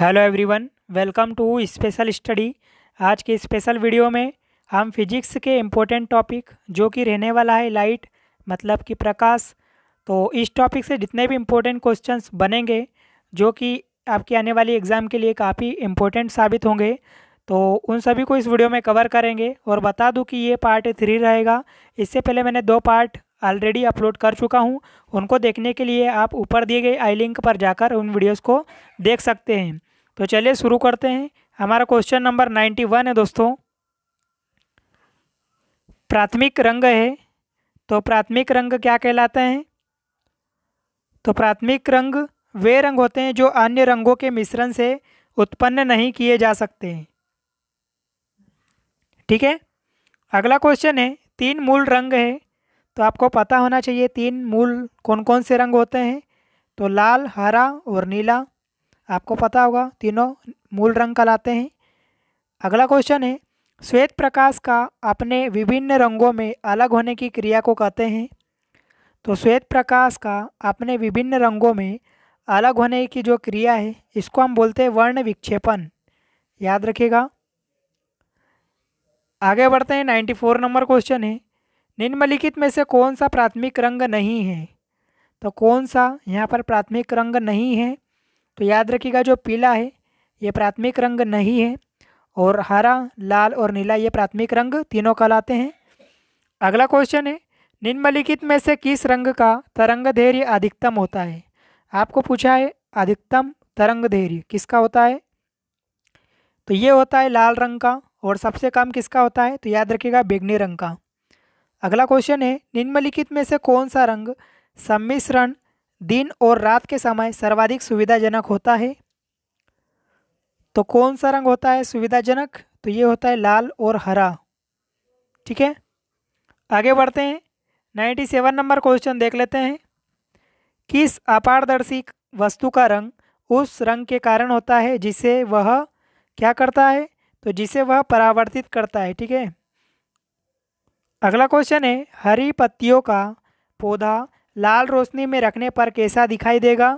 hello everyone welcome to special study आज के special video में हम फिजिक्स के इम्पोर्टेंट टॉपिक जो कि रहने वाला है लाइट मतलब कि प्रकाश तो इस टॉपिक से जितने भी इम्पोर्टेंट क्वेश्चंस बनेंगे जो कि आपके आने वाली एग्ज़ाम के लिए काफ़ी इम्पोर्टेंट साबित होंगे तो उन सभी को इस वीडियो में कवर करेंगे और बता दूं कि ये पार्ट थ्री रहेगा इससे पहले मैंने दो पार्ट ऑलरेडी अपलोड कर चुका हूँ उनको देखने के लिए आप ऊपर दिए गए आई लिंक पर जाकर उन वीडियोज़ को देख सकते हैं तो चलिए शुरू करते हैं हमारा क्वेश्चन नंबर नाइन्टी वन है दोस्तों प्राथमिक रंग है तो प्राथमिक रंग क्या कहलाते हैं तो प्राथमिक रंग वे रंग होते हैं जो अन्य रंगों के मिश्रण से उत्पन्न नहीं किए जा सकते हैं ठीक है अगला क्वेश्चन है तीन मूल रंग है तो आपको पता होना चाहिए तीन मूल कौन कौन से रंग होते हैं तो लाल हरा और नीला आपको पता होगा तीनों मूल रंग कहलाते हैं अगला क्वेश्चन है श्वेत प्रकाश का अपने विभिन्न रंगों में अलग होने की क्रिया को कहते हैं तो श्वेत प्रकाश का अपने विभिन्न रंगों में अलग होने की जो क्रिया है इसको हम बोलते हैं वर्ण विक्षेपण याद रखिएगा आगे बढ़ते हैं नाइन्टी फोर नंबर क्वेश्चन है निम्नलिखित में से कौन सा प्राथमिक रंग नहीं है तो कौन सा यहाँ पर प्राथमिक रंग नहीं है तो याद रखिएगा जो पीला है ये प्राथमिक रंग नहीं है और हरा लाल और नीला ये प्राथमिक रंग तीनों कहलाते हैं अगला क्वेश्चन है निम्नलिखित में से किस रंग का तरंग धैर्य अधिकतम होता है आपको पूछा है अधिकतम तरंग धैर्य किसका होता है तो ये होता है लाल रंग का और सबसे कम किसका होता है तो याद रखिएगा बेगनी रंग का अगला क्वेश्चन है निम्नलिखित में से कौन सा रंग सम्मिश्रण दिन और रात के समय सर्वाधिक सुविधाजनक होता है तो कौन सा रंग होता है सुविधाजनक तो ये होता है लाल और हरा ठीक है आगे बढ़ते हैं नाइन्टी सेवन नंबर क्वेश्चन देख लेते हैं किस अपारदर्शी वस्तु का रंग उस रंग के कारण होता है जिसे वह क्या करता है तो जिसे वह परावर्तित करता है ठीक है अगला क्वेश्चन है हरी पत्तियों का पौधा लाल रोशनी में रखने पर कैसा दिखाई देगा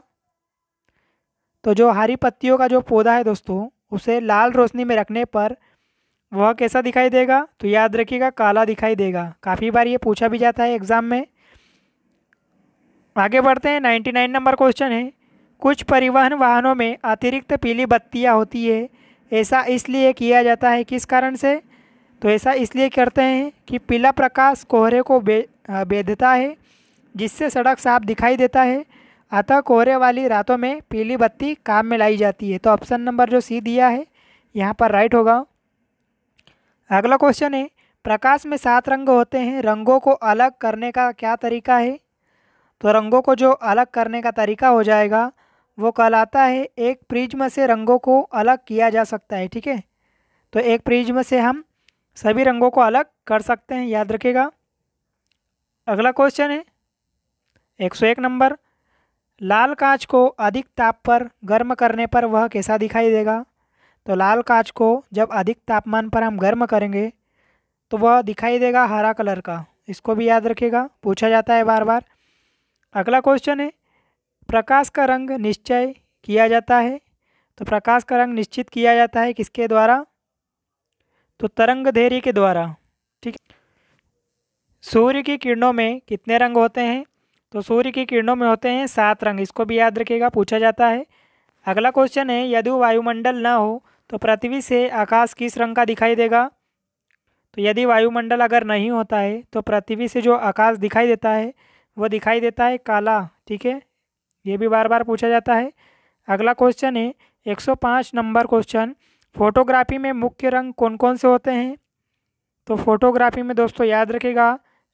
तो जो हरी पत्तियों का जो पौधा है दोस्तों उसे लाल रोशनी में रखने पर वह कैसा दिखाई देगा तो याद रखिएगा काला दिखाई देगा काफ़ी बार ये पूछा भी जाता है एग्ज़ाम में आगे बढ़ते हैं नाइन्टी नाइन नंबर क्वेश्चन है कुछ परिवहन वाहनों में अतिरिक्त पीली बत्तियाँ होती है ऐसा इसलिए किया जाता है किस कारण से तो ऐसा इसलिए करते हैं कि पीला प्रकाश कोहरे को बे बेधता है जिससे सड़क साफ दिखाई देता है अतः कोहरे वाली रातों में पीली बत्ती काम में लाई जाती है तो ऑप्शन नंबर जो सी दिया है यहाँ पर राइट होगा अगला क्वेश्चन है प्रकाश में सात रंग होते हैं रंगों को अलग करने का क्या तरीका है तो रंगों को जो अलग करने का तरीका हो जाएगा वो कहलाता है एक प्रिज्म से रंगों को अलग किया जा सकता है ठीक है तो एक प्रिज्म से हम सभी रंगों को अलग कर सकते हैं याद रखिएगा अगला क्वेश्चन है एक सौ एक नंबर लाल कांच को अधिक ताप पर गर्म करने पर वह कैसा दिखाई देगा तो लाल कांच को जब अधिक तापमान पर हम गर्म करेंगे तो वह दिखाई देगा हरा कलर का इसको भी याद रखिएगा पूछा जाता है बार बार अगला क्वेश्चन है प्रकाश का रंग निश्चय किया जाता है तो प्रकाश का रंग निश्चित किया जाता है किसके द्वारा तो तरंग धैर्य के द्वारा ठीक सूर्य की किरणों में कितने रंग होते हैं तो सूर्य की किरणों में होते हैं सात रंग इसको भी याद रखेगा पूछा जाता है अगला क्वेश्चन है यदि वायुमंडल ना हो तो पृथ्वी से आकाश किस रंग का दिखाई देगा तो यदि वायुमंडल अगर नहीं होता है तो पृथ्वी से जो आकाश दिखाई देता है वो दिखाई देता है काला ठीक है ये भी बार बार पूछा जाता है अगला क्वेश्चन है 105 नंबर क्वेश्चन फोटोग्राफी में मुख्य रंग कौन कौन से होते हैं तो फोटोग्राफी में दोस्तों याद रखेगा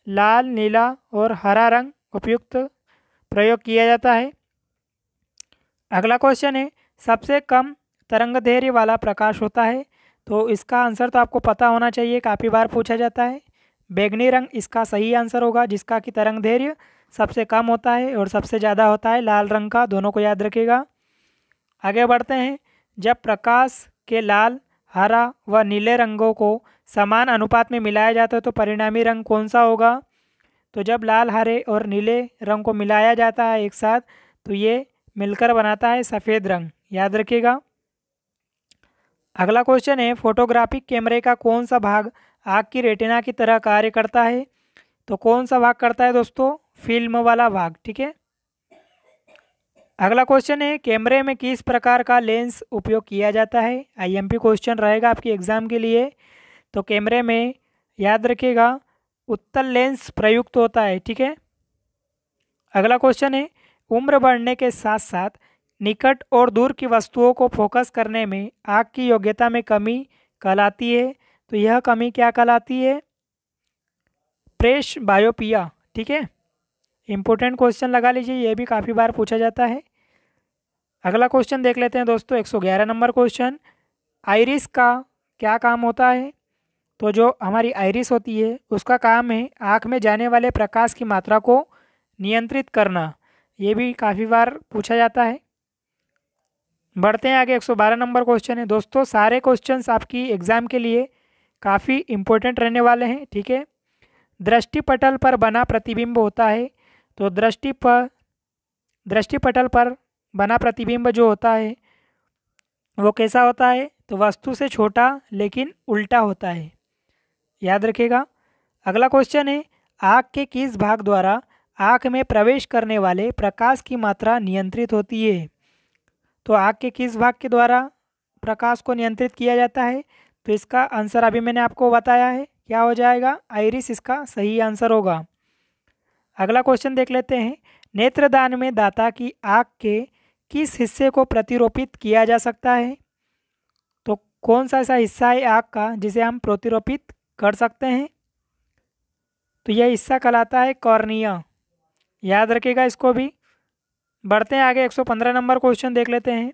लाल नीला और हरा रंग उपयुक्त प्रयोग किया जाता है अगला क्वेश्चन है सबसे कम तरंग धैर्य वाला प्रकाश होता है तो इसका आंसर तो आपको पता होना चाहिए काफ़ी बार पूछा जाता है बैगनी रंग इसका सही आंसर होगा जिसका कि तरंग धैर्य सबसे कम होता है और सबसे ज़्यादा होता है लाल रंग का दोनों को याद रखेगा आगे बढ़ते हैं जब प्रकाश के लाल हरा व नीले रंगों को समान अनुपात में मिलाया जाता है तो परिणामी रंग कौन सा होगा तो जब लाल हरे और नीले रंग को मिलाया जाता है एक साथ तो ये मिलकर बनाता है सफ़ेद रंग याद रखिएगा अगला क्वेश्चन है फोटोग्राफिक कैमरे का कौन सा भाग आग की रेटिना की तरह कार्य करता है तो कौन सा भाग करता है दोस्तों फिल्म वाला भाग ठीक है अगला क्वेश्चन है कैमरे में किस प्रकार का लेंस उपयोग किया जाता है आईएमपी क्वेश्चन रहेगा आपके एग्ज़ाम के लिए तो कैमरे में याद रखिएगा उत्तल लेंस प्रयुक्त होता है ठीक है अगला क्वेश्चन है उम्र बढ़ने के साथ साथ निकट और दूर की वस्तुओं को फोकस करने में आग की योग्यता में कमी कहलाती है तो यह कमी क्या कहलाती है प्रेश बायोपिया ठीक है इम्पोर्टेंट क्वेश्चन लगा लीजिए यह भी काफ़ी बार पूछा जाता है अगला क्वेश्चन देख लेते हैं दोस्तों एक सौ ग्यारह नंबर क्वेश्चन आयरिस का क्या काम होता है तो जो हमारी आयरिस होती है उसका काम है आँख में जाने वाले प्रकाश की मात्रा को नियंत्रित करना ये भी काफ़ी बार पूछा जाता है बढ़ते हैं आगे 112 नंबर क्वेश्चन है दोस्तों सारे क्वेश्चंस आपकी एग्ज़ाम के लिए काफ़ी इम्पोर्टेंट रहने वाले हैं ठीक है दृष्टिपटल पर बना प्रतिबिंब होता है तो दृष्टि पर दृष्टिपटल पर बना प्रतिबिंब जो होता है वो कैसा होता है तो वस्तु से छोटा लेकिन उल्टा होता है याद रखेगा अगला क्वेश्चन है आँख के किस भाग द्वारा आँख में प्रवेश करने वाले प्रकाश की मात्रा नियंत्रित होती है तो आँख के किस भाग के द्वारा प्रकाश को नियंत्रित किया जाता है तो इसका आंसर अभी मैंने आपको बताया है क्या हो जाएगा आइरिस इसका सही आंसर होगा अगला क्वेश्चन देख लेते हैं नेत्रदान में दाता की आँख के किस हिस्से को प्रतिरोपित किया जा सकता है तो कौन सा ऐसा हिस्सा है आग का जिसे हम प्रतिरोपित कर सकते हैं तो यह हिस्सा कहलाता है कॉर्निया याद रखेगा इसको भी बढ़ते हैं आगे 115 नंबर क्वेश्चन देख लेते हैं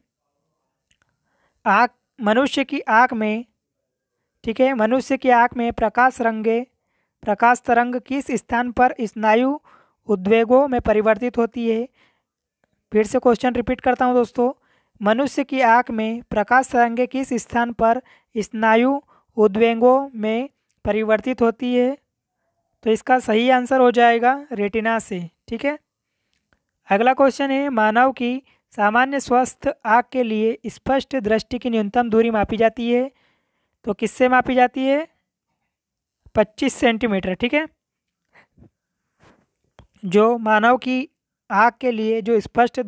आँख मनुष्य की आँख में ठीक है मनुष्य की आँख में प्रकाश रंगे प्रकाश तरंग किस स्थान पर स्नायु उद्वेगों में परिवर्तित होती है फिर से क्वेश्चन रिपीट करता हूँ दोस्तों मनुष्य की आँख में प्रकाश तरंगे किस स्थान पर स्नायु उद्वेंगों में परिवर्तित होती है तो इसका सही आंसर हो जाएगा रेटिना से ठीक है अगला क्वेश्चन है मानव की सामान्य स्वस्थ आँख के लिए स्पष्ट दृष्टि की न्यूनतम दूरी मापी जाती है तो किससे मापी जाती है पच्चीस सेंटीमीटर ठीक है जो मानव की आग के लिए जो स्पष्ट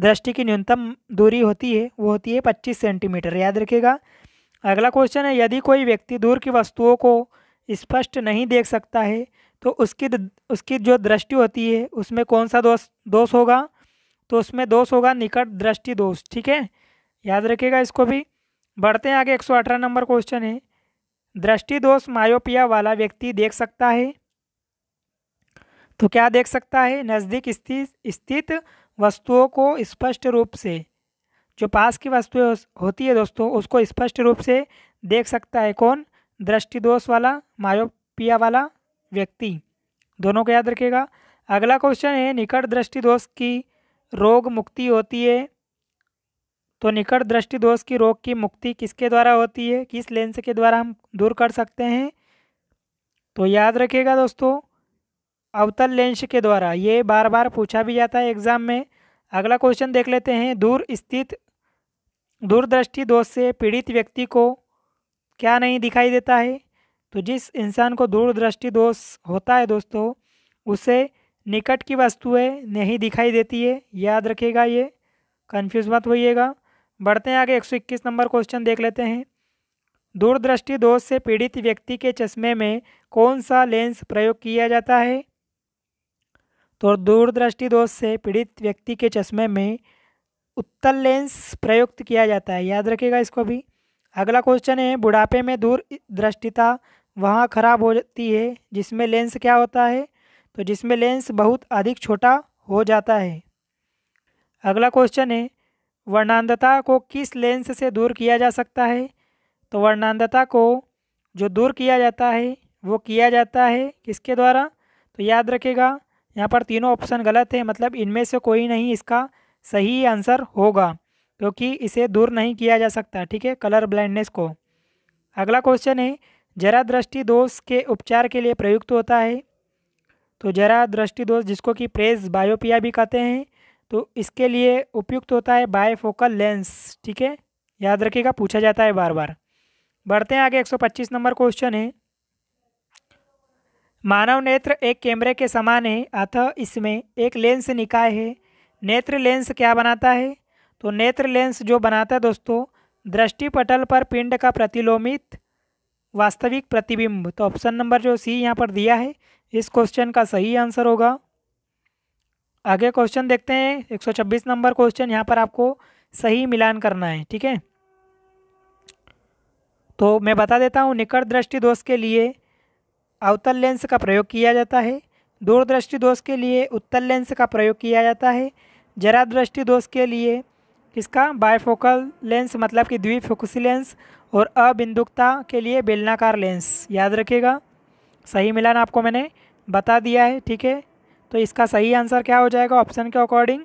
दृष्टि की न्यूनतम दूरी होती है वो होती है पच्चीस सेंटीमीटर याद रखिएगा अगला क्वेश्चन है यदि कोई व्यक्ति दूर की वस्तुओं को स्पष्ट नहीं देख सकता है तो उसकी उसकी जो दृष्टि होती है उसमें कौन सा दोष दोष होगा तो उसमें दोष होगा निकट दृष्टि दोष ठीक है याद रखिएगा इसको भी बढ़ते हैं आगे एक सौ अठारह नंबर क्वेश्चन है दृष्टि दोष मायोपिया वाला व्यक्ति देख सकता है तो क्या देख सकता है नज़दीक स्थित स्थित वस्तुओं को स्पष्ट रूप से जो पास की वस्तुएं होती है दोस्तों उसको स्पष्ट रूप से देख सकता है कौन दृष्टिदोष वाला मायोपिया वाला व्यक्ति दोनों को याद रखेगा अगला क्वेश्चन है निकट दृष्टि दोष की रोग मुक्ति होती है तो निकट दृष्टि दोष की रोग की मुक्ति किसके द्वारा होती है किस लेंस के द्वारा हम दूर कर सकते हैं तो याद रखिएगा दोस्तों अवतल लेंस के द्वारा ये बार बार पूछा भी जाता है एग्ज़ाम में अगला क्वेश्चन देख लेते हैं दूर स्थित दूरदृष्टि दोष से पीड़ित व्यक्ति को क्या नहीं दिखाई देता है तो जिस इंसान को दूरदृष्टि दोष होता है दोस्तों उसे निकट की वस्तुएं नहीं दिखाई देती है याद रखेगा ये कन्फ्यूज मत होइएगा बढ़ते हैं आगे एक नंबर क्वेश्चन देख लेते हैं दूरदृष्टि दोष से पीड़ित व्यक्ति के चश्मे में कौन सा लेंस प्रयोग किया जाता है तो दूरदृष्टि दोष से पीड़ित व्यक्ति के चश्मे में उत्तल लेंस प्रयुक्त किया जाता है याद रखिएगा इसको भी अगला क्वेश्चन है बुढ़ापे में दूर दृष्टिता वहाँ खराब हो जाती है जिसमें लेंस क्या होता है तो जिसमें लेंस बहुत अधिक छोटा हो जाता है अगला क्वेश्चन है वर्णांधता को किस लेंस से दूर किया जा सकता है तो वर्णांधता को जो दूर किया जाता है वो किया जाता है किसके द्वारा तो याद रखेगा यहाँ पर तीनों ऑप्शन गलत है मतलब इनमें से कोई नहीं इसका सही आंसर होगा क्योंकि इसे दूर नहीं किया जा सकता ठीक है कलर ब्लाइंडनेस को अगला क्वेश्चन है जरा दृष्टि दोष के उपचार के लिए प्रयुक्त होता है तो जरा दृष्टि दोष जिसको कि प्रेस बायोपिया भी कहते हैं तो इसके लिए उपयुक्त होता है बायोफोकल लेंस ठीक है याद रखिएगा पूछा जाता है बार बार बढ़ते हैं आगे 125 नंबर क्वेश्चन है मानव नेत्र एक कैमरे के समान है अतः इसमें एक लेंस निकाय है नेत्र लेंस क्या बनाता है तो नेत्र लेंस जो बनाता है दोस्तों दृष्टि पटल पर पिंड का प्रतिलोमित वास्तविक प्रतिबिंब तो ऑप्शन नंबर जो सी यहाँ पर दिया है इस क्वेश्चन का सही आंसर होगा आगे क्वेश्चन देखते हैं 126 नंबर क्वेश्चन यहाँ पर आपको सही मिलान करना है ठीक है तो मैं बता देता हूँ निकट दृष्टि दोष के लिए अवतल लेंस का प्रयोग किया जाता है दूरदृष्टि दोष के लिए उत्तल लेंस का प्रयोग किया जाता है जरा दृष्टि दोष के लिए किसका बायफोकल लेंस मतलब कि द्विफोकसी लेंस और अबिंदुकता के लिए बेलनाकार लेंस याद रखेगा सही मिलान आपको मैंने बता दिया है ठीक है तो इसका सही आंसर क्या हो जाएगा ऑप्शन के अकॉर्डिंग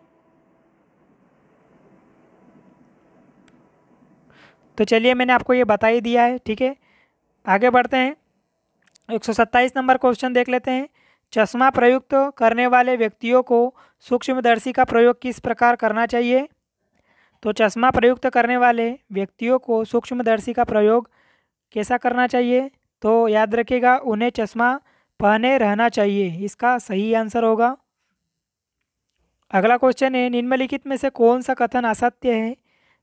तो चलिए मैंने आपको ये बता ही दिया है ठीक है आगे बढ़ते हैं एक नंबर क्वेश्चन देख लेते हैं चश्मा प्रयुक्त करने वाले व्यक्तियों को सूक्ष्मदर्शी का प्रयोग किस प्रकार करना चाहिए तो चश्मा प्रयुक्त करने वाले व्यक्तियों को सूक्ष्मदर्शी का प्रयोग कैसा करना चाहिए तो याद रखेगा उन्हें चश्मा पहने रहना चाहिए इसका सही आंसर होगा अगला क्वेश्चन है निम्नलिखित में से कौन सा कथन असत्य है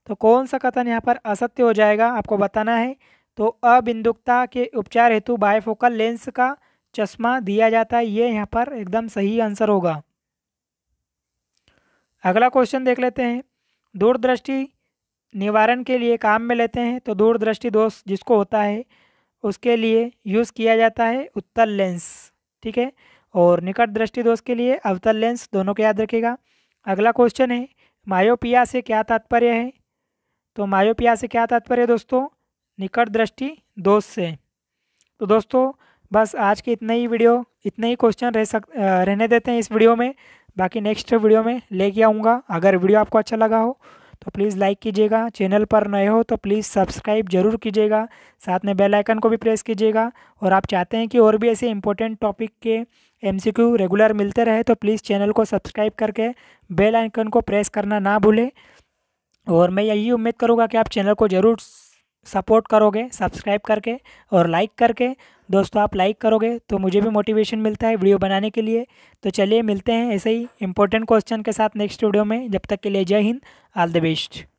तो कौन सा कथन यहाँ पर असत्य हो जाएगा आपको बताना है तो अबिंदुकता के उपचार हेतु बायफोकल लेंस का चश्मा दिया जाता है ये यहाँ पर एकदम सही आंसर होगा अगला क्वेश्चन देख लेते हैं दूरदृष्टि निवारण के लिए काम में लेते हैं तो दूरदृष्टि दोष जिसको होता है उसके लिए यूज़ किया जाता है उत्तल लेंस ठीक है और निकट दृष्टि दोष के लिए अवतल लेंस दोनों को याद रखेगा अगला क्वेश्चन है मायोपिया से क्या तात्पर्य है तो मायोपिया से क्या तात्पर्य दोस्तों निकट दृष्टि दोष से तो दोस्तों बस आज के इतने ही वीडियो इतने ही क्वेश्चन रह सक रहने देते हैं इस वीडियो में बाकी नेक्स्ट वीडियो में लेके आऊँगा अगर वीडियो आपको अच्छा लगा हो तो प्लीज़ लाइक कीजिएगा चैनल पर नए हो तो प्लीज़ सब्सक्राइब जरूर कीजिएगा साथ में बेल आइकन को भी प्रेस कीजिएगा और आप चाहते हैं कि और भी ऐसे इंपॉर्टेंट टॉपिक के एमसीक्यू रेगुलर मिलते रहे तो प्लीज़ चैनल को सब्सक्राइब करके बेल आइकन को प्रेस करना ना भूलें और मैं यही उम्मीद करूँगा कि आप चैनल को ज़रूर सपोर्ट करोगे सब्सक्राइब करके और लाइक करके दोस्तों आप लाइक करोगे तो मुझे भी मोटिवेशन मिलता है वीडियो बनाने के लिए तो चलिए मिलते हैं ऐसे ही इंपॉर्टेंट क्वेश्चन के साथ नेक्स्ट वीडियो में जब तक के लिए जय हिंद ऑल द बेस्ट